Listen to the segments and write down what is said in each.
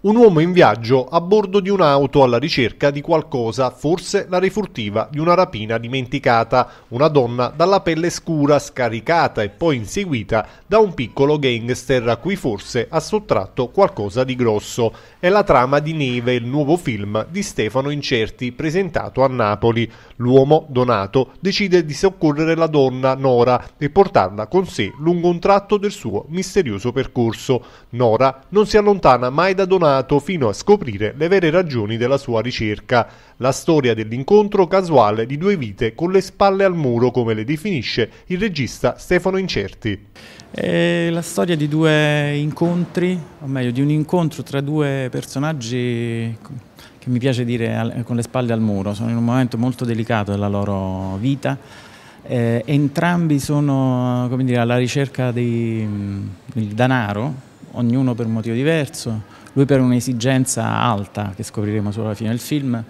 Un uomo in viaggio a bordo di un'auto alla ricerca di qualcosa, forse la refurtiva di una rapina dimenticata, una donna dalla pelle scura scaricata e poi inseguita da un piccolo gangster a cui forse ha sottratto qualcosa di grosso. È la trama di Neve, il nuovo film di Stefano Incerti presentato a Napoli. L'uomo, donato, decide di soccorrere la donna Nora e portarla con sé lungo un tratto del suo misterioso percorso. Nora non si allontana mai da Donato amato fino a scoprire le vere ragioni della sua ricerca, la storia dell'incontro casuale di due vite con le spalle al muro, come le definisce il regista Stefano Incerti. È la storia di due incontri, o meglio di un incontro tra due personaggi che mi piace dire con le spalle al muro, sono in un momento molto delicato della loro vita. Eh, entrambi sono dire, alla ricerca mm, del danaro, ognuno per un motivo diverso lui per un'esigenza alta, che scopriremo solo alla fine del film,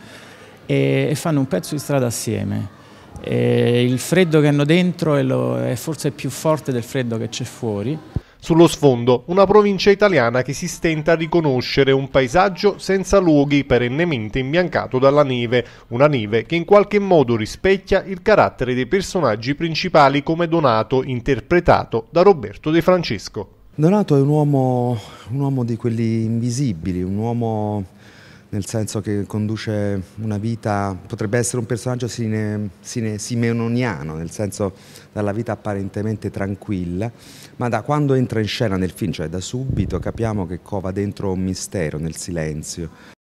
e, e fanno un pezzo di strada assieme. E il freddo che hanno dentro è, lo, è forse più forte del freddo che c'è fuori. Sullo sfondo, una provincia italiana che si stenta a riconoscere un paesaggio senza luoghi perennemente imbiancato dalla neve, una neve che in qualche modo rispecchia il carattere dei personaggi principali come Donato, interpretato da Roberto De Francesco. Donato è un uomo, un uomo di quelli invisibili, un uomo nel senso che conduce una vita, potrebbe essere un personaggio sine, sine, simenoniano, nel senso dalla vita apparentemente tranquilla, ma da quando entra in scena nel film, cioè da subito, capiamo che cova dentro un mistero nel silenzio.